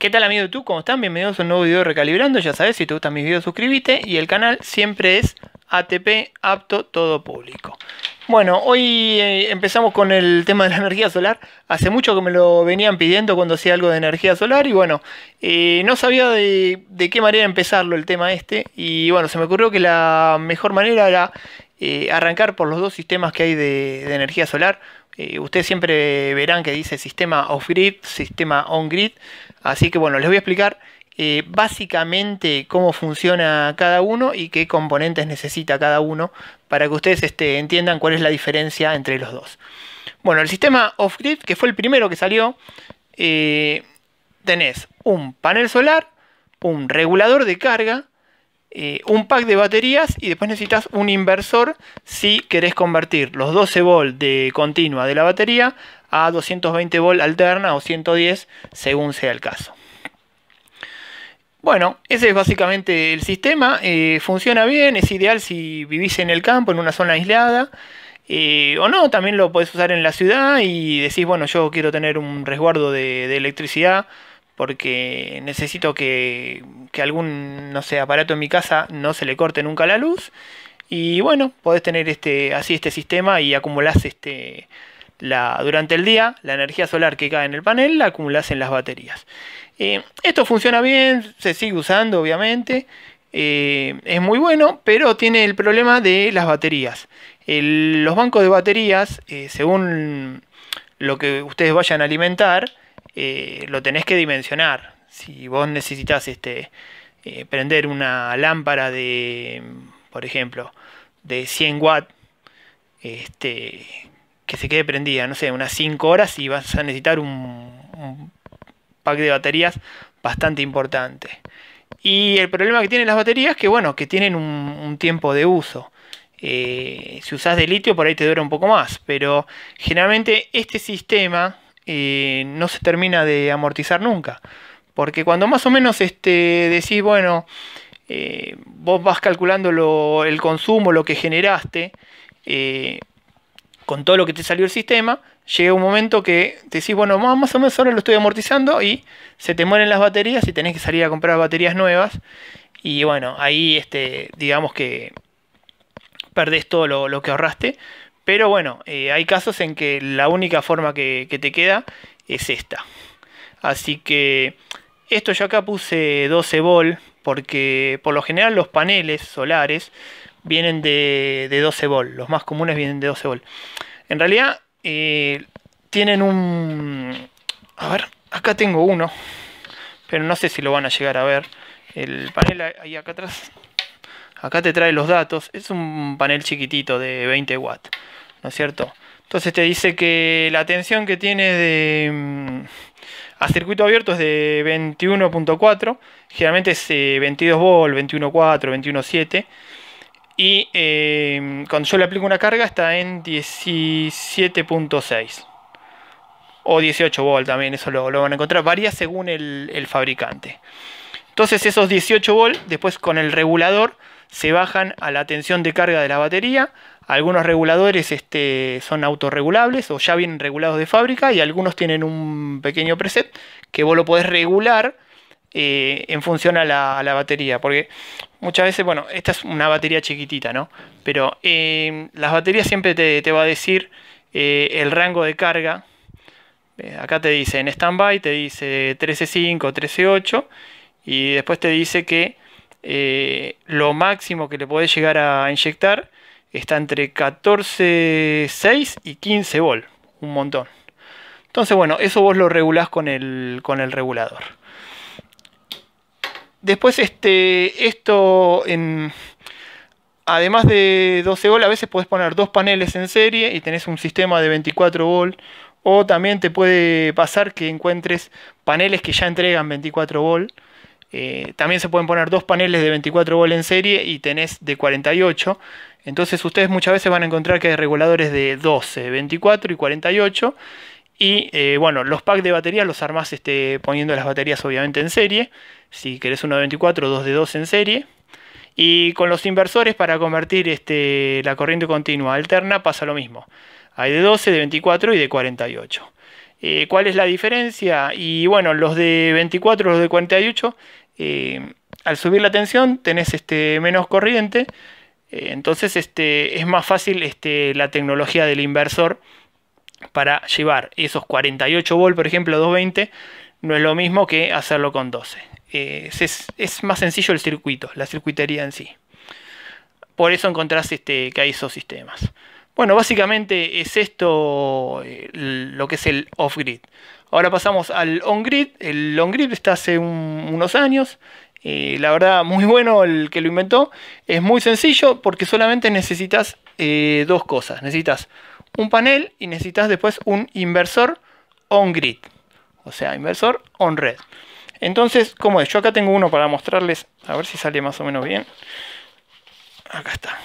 ¿Qué tal amigo de YouTube? ¿Cómo están? Bienvenidos a un nuevo video Recalibrando. Ya sabes, si te gustan mis videos suscríbete. y el canal siempre es ATP apto todo público. Bueno, hoy eh, empezamos con el tema de la energía solar. Hace mucho que me lo venían pidiendo cuando hacía algo de energía solar y bueno, eh, no sabía de, qué manera empezarlo el tema este y bueno, se me ocurrió que la mejor manera era eh, arrancar por los dos sistemas que hay de energía solar. ustedes siempre verán que dice sistema off-grid, sistema on-grid. Así que bueno, les voy a explicar eh, básicamente cómo funciona cada uno y qué componentes necesita cada uno para que ustedes este, entiendan cuál es la diferencia entre los dos. Bueno, el sistema off-grid, que fue el primero que salió, eh, tenés un panel solar, un regulador de carga, eh, un pack de baterías y después necesitas un inversor si querés convertir los 12 v de continua de la batería a 220 volt alterna o 110 según sea el caso. Bueno, ese es básicamente el sistema. Eh, funciona bien, es ideal si vivís en el campo, en una zona aislada. Eh, o no, también lo podés usar en la ciudad y decís, bueno, yo quiero tener un resguardo de, electricidad porque necesito que, algún, no sé, aparato en mi casa no se le corte nunca la luz. Y bueno, podés tener este, así este sistema y acumulás este, durante el día, la energía solar que cae en el panel la acumulas en las baterías. Eh, esto funciona bien, se sigue usando obviamente, eh, es muy bueno, pero tiene el problema de las baterías. los bancos de baterías, eh, según lo que ustedes vayan a alimentar, lo tenés que dimensionar. Si vos necesitas este, prender una lámpara de, por ejemplo, de 100 watts, este, que se quede prendida, no sé, unas 5 horas y vas a necesitar un, pack de baterías bastante importante. Y el problema que tienen las baterías es que bueno, que tienen un, tiempo de uso. Eh, si usas de litio por ahí te dura un poco más, pero generalmente este sistema eh, no se termina de amortizar nunca. Porque cuando más o menos este, decís, bueno, eh, vos vas calculando el consumo, lo que generaste, con todo lo que te salió el sistema, llega un momento que te decís, bueno, más o menos ahora lo estoy amortizando y se te mueren las baterías y tenés que salir a comprar baterías nuevas. Y bueno, ahí este, digamos que perdés todo lo, que ahorraste. Pero bueno, eh, hay casos en que la única forma que, te queda es esta. Así que esto yo acá puse 12 volt porque por lo general los paneles solares vienen de, 12 volt, los más comunes vienen de 12 volt. En realidad eh, tienen un... A ver, acá tengo uno, pero no sé si lo van a llegar a ver. El panel ahí acá atrás, acá te trae los datos, es un panel chiquitito de 20 watts, ¿no es cierto? Entonces te dice que la tensión que tiene de, mm, a circuito abierto es de 21.4, generalmente es 22 eh, volt, 21.4, 21.7. Y eh, cuando yo le aplico una carga está en 17.6 o 18 volt también, eso lo, van a encontrar, varía según el, fabricante. Entonces esos 18 volt después con el regulador se bajan a la tensión de carga de la batería. Algunos reguladores este, son autorregulables o ya vienen regulados de fábrica y algunos tienen un pequeño preset que vos lo podés regular eh, en función a la, batería. Porque muchas veces, bueno, esta es una batería chiquitita, ¿no? Pero eh, las baterías siempre te, va a decir eh, el rango de carga. acá te dice en standby, te dice 13.5, 13.8 y después te dice que lo máximo que le podés llegar a inyectar está entre 14.6 y 15 volt, un montón. Entonces, bueno, eso vos lo regulás con con el regulador. Después, este, esto además de 12 volt, a veces puedes poner dos paneles en serie y tenés un sistema de 24 volt. O también te puede pasar que encuentres paneles que ya entregan 24 volt. Eh, también se pueden poner dos paneles de 24 volt en serie y tenés de 48. Entonces ustedes muchas veces van a encontrar que hay reguladores de 12, 24 y 48. Y eh, bueno, los packs de baterías los armás este, poniendo las baterías obviamente en serie. Si querés uno de 24, dos de 2 en serie. Y con los inversores para convertir este, la corriente continua alterna pasa lo mismo. Hay de 12, de 24 y de 48. Eh, ¿Cuál es la diferencia? Y bueno, los de 24, los de 48, eh, al subir la tensión tenés este, menos corriente. entonces este, es más fácil este, la tecnología del inversor para llevar esos 48 volt, por ejemplo, 220, no es lo mismo que hacerlo con 12. Eh, es, más sencillo el circuito, la circuitería en sí. Por eso encontrás este, que hay esos sistemas. Bueno, básicamente es esto eh, lo que es el off-grid. Ahora pasamos al on-grid. El on-grid está hace unos años. Eh, la verdad, muy bueno el que lo inventó. Es muy sencillo porque solamente necesitas dos cosas. Necesitas un panel y necesitas después un inversor on-grid. O sea, inversor on-red. Entonces, ¿cómo es? Yo acá tengo uno para mostrarles. A ver si sale más o menos bien. Acá está.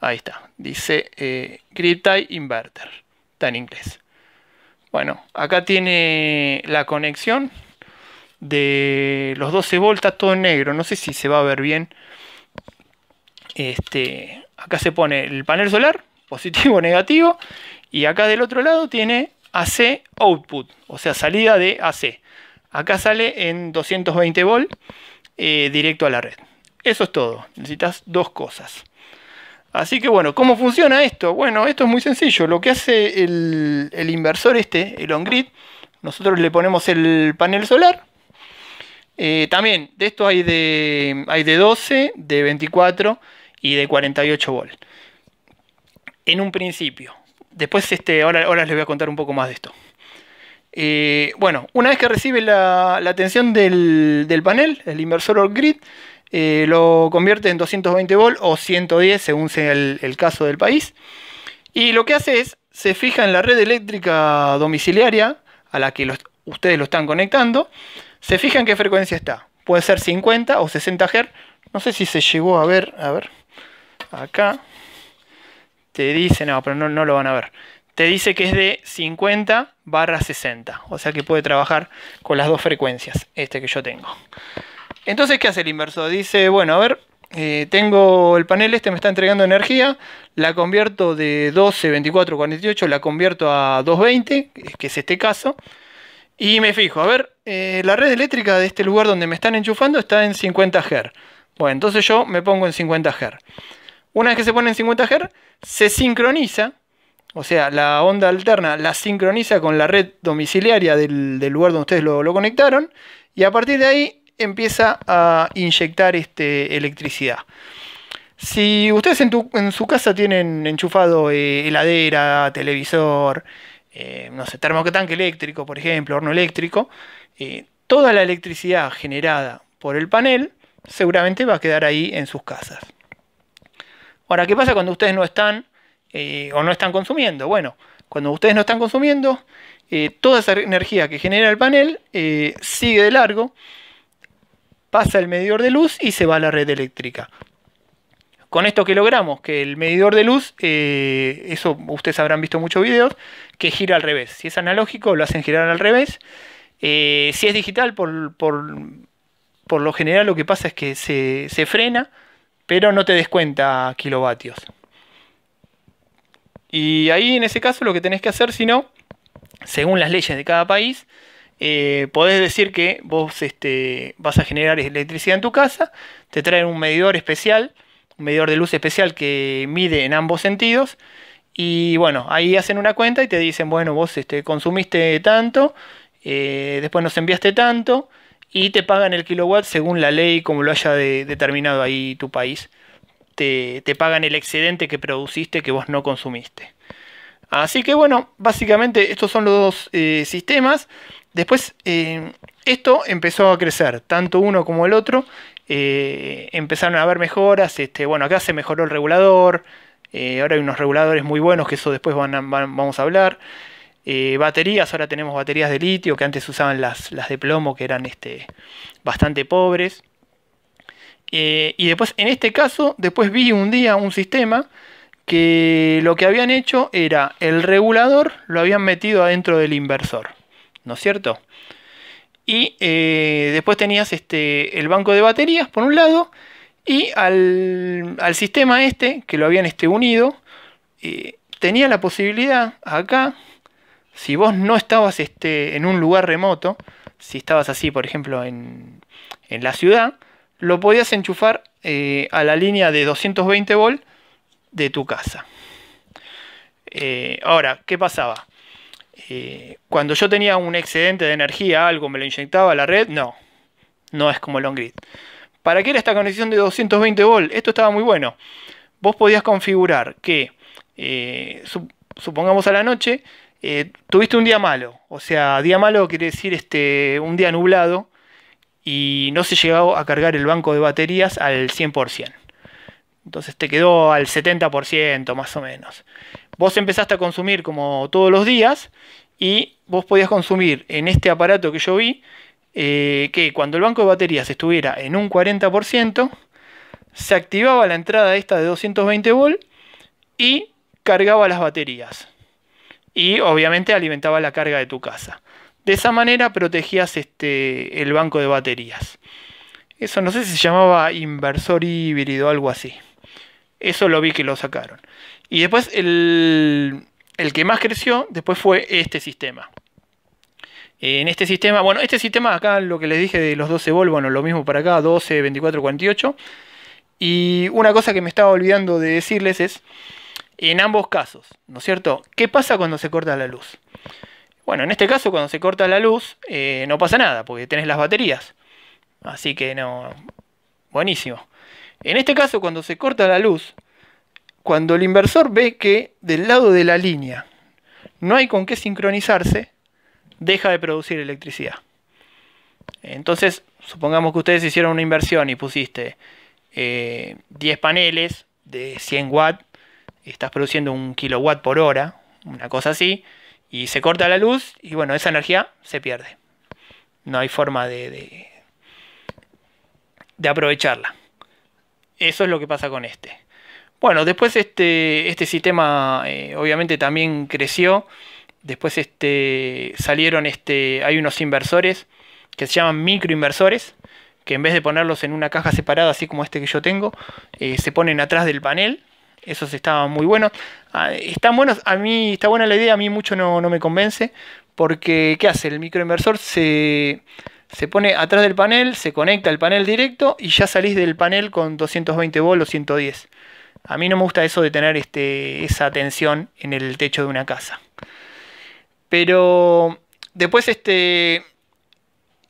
Ahí está. Dice eh, Grid Tie Inverter. Está en inglés. Bueno, acá tiene la conexión de los 12 voltas, todo en negro. No sé si se va a ver bien. Este, acá se pone el panel solar, positivo o negativo. Y acá del otro lado tiene AC output, o sea, salida de AC. Acá sale en 220 volt eh, directo a la red. Eso es todo. Necesitas dos cosas. Así que bueno, ¿cómo funciona esto? Bueno, esto es muy sencillo. Lo que hace el, inversor este, el on-grid, nosotros le ponemos el panel solar. Eh, también, de esto hay de, hay de 12, de 24 y de 48 volt en un principio. Después, este, ahora, ahora les voy a contar un poco más de esto. Eh, bueno, una vez que recibe la, atención tensión del, panel, el inversor or grid, eh, lo convierte en 220 v o 110 según sea el, caso del país. Y lo que hace es, se fija en la red eléctrica domiciliaria a la que ustedes lo están conectando, se fija en qué frecuencia está. Puede ser 50 o 60 Hz. No sé si se llegó a ver, a ver, acá te dice, no, pero no, no lo van a ver, te dice que es de 50 barra 60, o sea que puede trabajar con las dos frecuencias, este que yo tengo. Entonces, ¿qué hace el inversor? Dice, bueno, a ver, eh, tengo el panel este, me está entregando energía, la convierto de 12, 24, 48, la convierto a 220, que es este caso, y me fijo, a ver, eh, la red eléctrica de este lugar donde me están enchufando está en 50 Hz. Bueno, entonces yo me pongo en 50 Hz. Una vez que se pone en 50 Hz, se sincroniza, o sea, la onda alterna la sincroniza con la red domiciliaria del, lugar donde ustedes lo, lo conectaron, y a partir de ahí empieza a inyectar este, electricidad. Si ustedes en, su casa tienen enchufado eh, heladera, televisor, eh, no sé, termotanque eléctrico, por ejemplo, horno eléctrico, eh, toda la electricidad generada por el panel seguramente va a quedar ahí en sus casas. Ahora, ¿qué pasa cuando ustedes no están eh, o no están consumiendo? Bueno, cuando ustedes no están consumiendo, eh, toda esa energía que genera el panel eh, sigue de largo, pasa el medidor de luz y se va a la red eléctrica. Con esto que logramos, que el medidor de luz, eso ustedes habrán visto muchos videos, que gira al revés. Si es analógico, lo hacen girar al revés. si es digital, por, lo general lo que pasa es que se, se frena pero no te des cuenta kilovatios. Y ahí en ese caso lo que tenés que hacer, si no, según las leyes de cada país, eh, podés decir que vos este, vas a generar electricidad en tu casa, te traen un medidor especial, un medidor de luz especial que mide en ambos sentidos, y bueno, ahí hacen una cuenta y te dicen, bueno, vos este, consumiste tanto, eh, después nos enviaste tanto, y te pagan el kilowatt según la ley, como lo haya determinado ahí tu país. Te, pagan el excedente que produciste que vos no consumiste. Así que bueno, básicamente estos son los dos eh, sistemas. Después eh, esto empezó a crecer, tanto uno como el otro. Eh, empezaron a haber mejoras. Este, bueno, acá se mejoró el regulador. ahora hay unos reguladores muy buenos que eso después vamos a hablar. Eh, baterías, ahora tenemos baterías de litio, que antes usaban las, de plomo, que eran este, bastante pobres. Eh, y después, en este caso, después vi un día un sistema que lo que habían hecho era el regulador lo habían metido adentro del inversor, ¿no es cierto? Y eh, después tenías este, el banco de baterías por un lado y al, al sistema este que lo habían este, unido, tenía la posibilidad acá si vos no estabas este, en un lugar remoto, si estabas así, por ejemplo, en, en la ciudad, lo podías enchufar eh, a la línea de 220 volt de tu casa. Eh, ahora, ¿qué pasaba? Eh, cuando yo tenía un excedente de energía, algo me lo inyectaba a la red, no, no es como el on grid. ¿Para qué era esta conexión de 220 volt? Esto estaba muy bueno. Vos podías configurar que, supongamos a la noche, eh, tuviste un día malo, o sea, día malo quiere decir este, un día nublado y no se llegaba a cargar el banco de baterías al 100%. Entonces te quedó al 70% más o menos. Vos empezaste a consumir como todos los días y vos podías consumir en este aparato que yo vi eh, que cuando el banco de baterías estuviera en un 40%, se activaba la entrada esta de 220 volt y cargaba las baterías y obviamente alimentaba la carga de tu casa. De esa manera protegías este, el banco de baterías. Eso no sé si se llamaba inversor híbrido o algo así. Eso lo vi que lo sacaron. Y después el, el que más creció después fue este sistema. En este sistema, bueno, este sistema acá lo que les dije de los 12 volt, bueno, lo mismo para acá, 12, 24, 48. Y una cosa que me estaba olvidando de decirles es en ambos casos, ¿no es cierto? ¿Qué pasa cuando se corta la luz? Bueno, en este caso cuando se corta la luz eh, no pasa nada porque tenés las baterías. Así que no... Buenísimo. En este caso cuando se corta la luz, cuando el inversor ve que del lado de la línea no hay con qué sincronizarse, deja de producir electricidad. Entonces, supongamos que ustedes hicieron una inversión y pusiste 10 eh, paneles de 100 watts estás produciendo un kilowatt por hora, una cosa así, y se corta la luz y bueno, esa energía se pierde. No hay forma de, de, aprovecharla. Eso es lo que pasa con este. Bueno, después este, este sistema eh, obviamente también creció. Después este, salieron, este, hay unos inversores que se llaman microinversores, que en vez de ponerlos en una caja separada, así como este que yo tengo, eh, se ponen atrás del panel eso está muy bueno. Ah, Están buenos, a mí está buena la idea, a mí mucho no, no me convence, porque ¿qué hace? El microinversor se, se pone atrás del panel, se conecta al panel directo y ya salís del panel con 220 volts o 110. A mí no me gusta eso de tener este, esa tensión en el techo de una casa. Pero después este,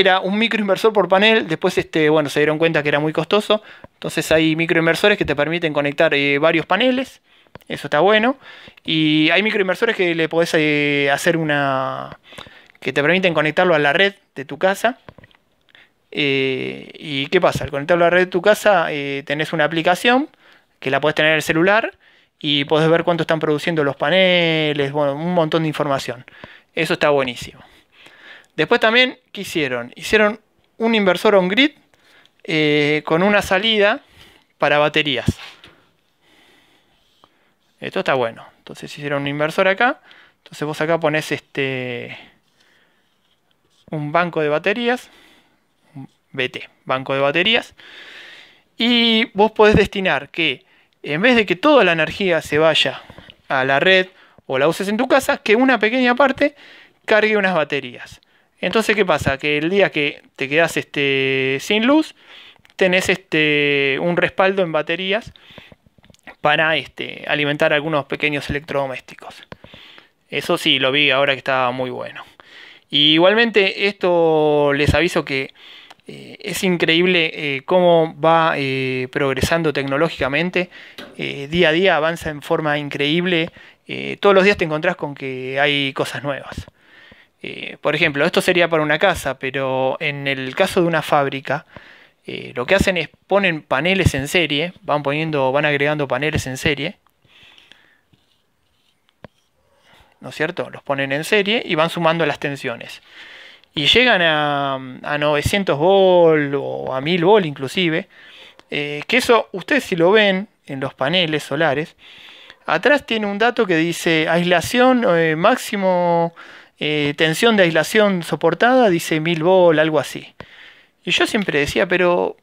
era un microinversor por panel, después este, bueno, se dieron cuenta que era muy costoso, entonces hay microinversores que te permiten conectar eh, varios paneles, eso está bueno, y hay microinversores que le podés eh, hacer una... que te permiten conectarlo a la red de tu casa. Eh, ¿Y qué pasa? Al conectarlo a la red de tu casa tenés una aplicación que la podés tener en el celular y podés ver cuánto están produciendo los paneles, bueno, un montón de información. Eso está buenísimo. Después también, ¿qué hicieron? Hicieron un inversor on-grid eh, con una salida para baterías. Esto está bueno. Entonces hicieron un inversor acá. Entonces vos acá pones este un banco de baterías. BT, banco de baterías. Y vos podés destinar que en vez de que toda la energía se vaya a la red o la uses en tu casa, que una pequeña parte cargue unas baterías. Entonces, ¿qué pasa? Que el día que te quedas este, sin luz, tenés este, un respaldo en baterías para este, alimentar algunos pequeños electrodomésticos. Eso sí, lo vi ahora que estaba muy bueno. igualmente, esto les aviso que eh, es increíble eh, cómo va eh, progresando tecnológicamente. día a día avanza en forma increíble. todos los días te encontrás con que hay cosas nuevas. Eh, por ejemplo, esto sería para una casa, pero en el caso de una fábrica, eh, lo que hacen es ponen paneles en serie, van poniendo, van agregando paneles en serie, ¿no es cierto? Los ponen en serie y van sumando las tensiones. Y llegan a, 900 volt o a 1000 volt inclusive, eh, que eso ustedes si lo ven en los paneles solares, atrás tiene un dato que dice aislación máximo eh, tensión de aislación soportada, dice 1000 volt, algo así. Y yo siempre decía, pero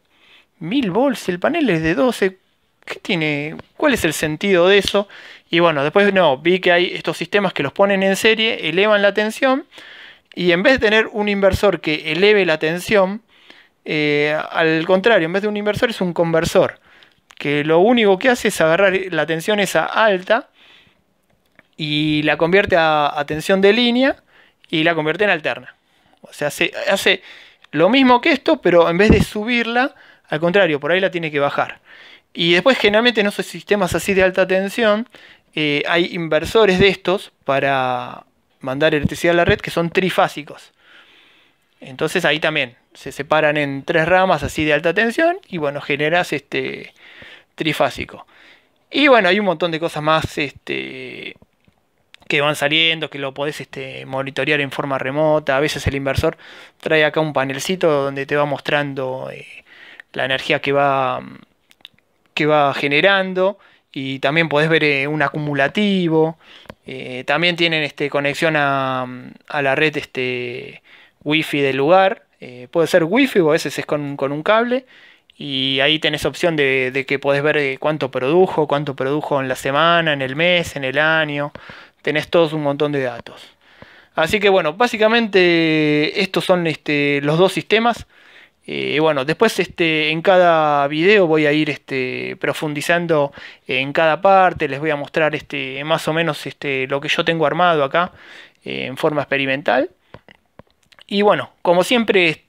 1000 volts, el panel es de 12, ¿qué tiene? ¿Cuál es el sentido de eso? Y bueno, después no, vi que hay estos sistemas que los ponen en serie, elevan la tensión, y en vez de tener un inversor que eleve la tensión, eh, al contrario, en vez de un inversor es un conversor, que lo único que hace es agarrar la tensión esa alta, y la convierte a, tensión de línea y la convierte en alterna. O sea, se hace lo mismo que esto, pero en vez de subirla, al contrario, por ahí la tiene que bajar. Y después, generalmente en esos sistemas así de alta tensión, eh, hay inversores de estos para mandar electricidad a la red que son trifásicos. Entonces ahí también se separan en tres ramas así de alta tensión y bueno, generas este trifásico. Y bueno, hay un montón de cosas más este, que van saliendo, que lo podés este, monitorear en forma remota. A veces el inversor trae acá un panelcito donde te va mostrando eh, la energía que va, que va generando y también podés ver eh, un acumulativo. Eh, también tienen este, conexión a, la red este, wifi del lugar. puede ser wifi o a veces es con, un cable. Y ahí tenés opción de, de, que podés ver cuánto produjo, cuánto produjo en la semana, en el mes, en el año tenés todos un montón de datos. Así que bueno, básicamente estos son este, los dos sistemas. Eh, bueno, después este, en cada video voy a ir este, profundizando en cada parte, les voy a mostrar más o menos lo que yo tengo armado acá eh, en forma experimental. Y bueno, como siempre,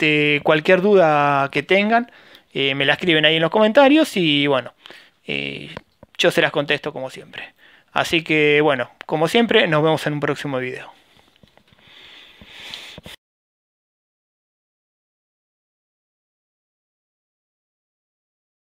cualquier duda que tengan, eh, me la escriben ahí en los comentarios y bueno, yo se las contesto como siempre. Así que bueno, como siempre, nos vemos en un próximo video.